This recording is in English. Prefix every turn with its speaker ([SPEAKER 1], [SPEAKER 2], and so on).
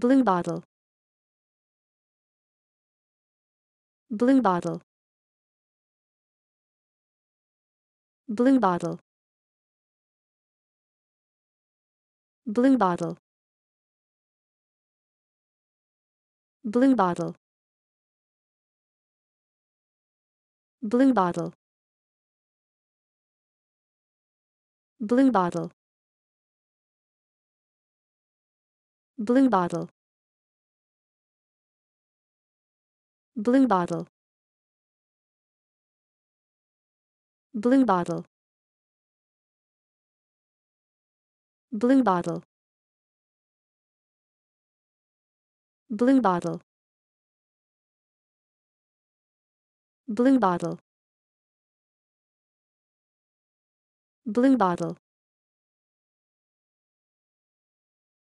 [SPEAKER 1] blue bottle blue bottle blue bottle blue bottle blue bottle blue bottle blue bottle blue bottle blue bottle blue bottle blue bottle blue bottle blue bottle blue bottle